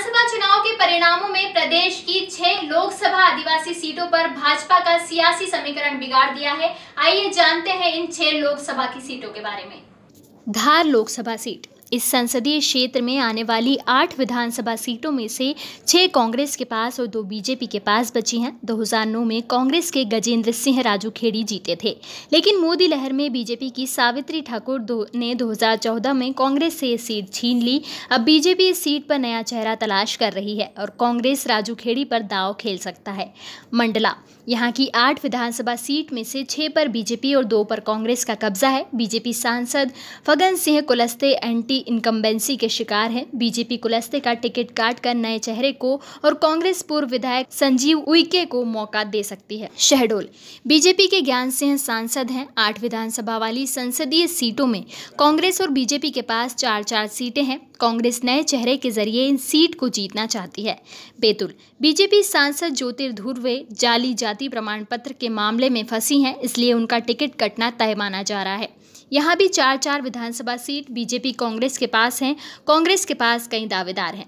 विधानसभा चुनाव के परिणामों में प्रदेश की छह लोकसभा आदिवासी सीटों पर भाजपा का सियासी समीकरण बिगाड़ दिया है आइए जानते हैं इन छह लोकसभा की सीटों के बारे में धार लोकसभा सीट इस संसदीय क्षेत्र में आने वाली आठ विधानसभा सीटों में से छह कांग्रेस के पास और दो बीजेपी के पास बची हैं 2009 में कांग्रेस के गजेंद्र सिंह राजू खेड़ी जीते थे लेकिन मोदी लहर में बीजेपी की सावित्री ठाकुर ने 2014 में कांग्रेस से सीट छीन ली अब बीजेपी इस सीट पर नया चेहरा तलाश कर रही है और कांग्रेस राजू खेड़ी पर दाव खेल सकता है मंडला यहाँ की आठ विधानसभा सीट में से छह पर बीजेपी और दो पर कांग्रेस का कब्जा है बीजेपी सांसद Faggan Singh Kulaste anti party incumbency के शिकार है बीजेपी कुलस्ते का टिकट काट कर नए चेहरे को और कांग्रेस पूर्व विधायक संजीव उइके को मौका दे सकती है शहडोल बीजेपी के ज्ञान सिंह सांसद हैं आठ विधानसभा वाली संसदीय सीटों में कांग्रेस और बीजेपी के पास चार चार सीटें हैं कांग्रेस नए चेहरे के जरिए इन सीट को जीतना चाहती है बेतुल बीजेपी सांसद ज्योतिर्धुर्वे जाली जाति प्रमाण पत्र के मामले में फंसी हैं इसलिए उनका टिकट कटना तय माना जा रहा है यहाँ भी चार चार विधानसभा सीट बीजेपी कांग्रेस के पास हैं कांग्रेस के पास कई दावेदार हैं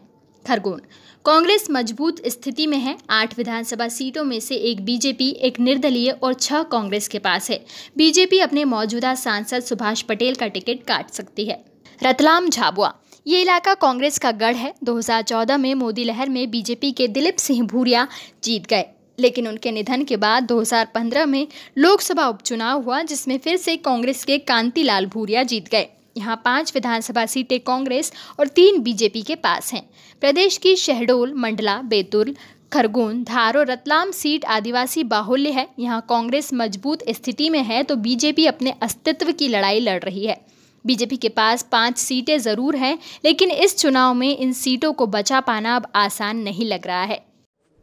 खरगोन कांग्रेस मजबूत स्थिति में है आठ विधानसभा सीटों में से एक बीजेपी एक निर्दलीय और छह कांग्रेस के पास है बीजेपी अपने मौजूदा सांसद सुभाष पटेल का टिकट काट सकती है रतलाम झाबुआ ये इलाका कांग्रेस का गढ़ है 2014 में मोदी लहर में बीजेपी के दिलीप सिंह भूरिया जीत गए लेकिन उनके निधन के बाद 2015 में लोकसभा उपचुनाव हुआ जिसमें फिर से कांग्रेस के कांतिलाल भूरिया जीत गए यहाँ पांच विधानसभा सीटें कांग्रेस और तीन बीजेपी के पास हैं प्रदेश की शहडोल मंडला बेतुल खरगोन धार और रतलाम सीट आदिवासी बाहुल्य है यहाँ कांग्रेस मजबूत स्थिति में है तो बीजेपी अपने अस्तित्व की लड़ाई लड़ रही है बीजेपी के पास पांच सीटें ज़रूर हैं लेकिन इस चुनाव में इन सीटों को बचा पाना अब आसान नहीं लग रहा है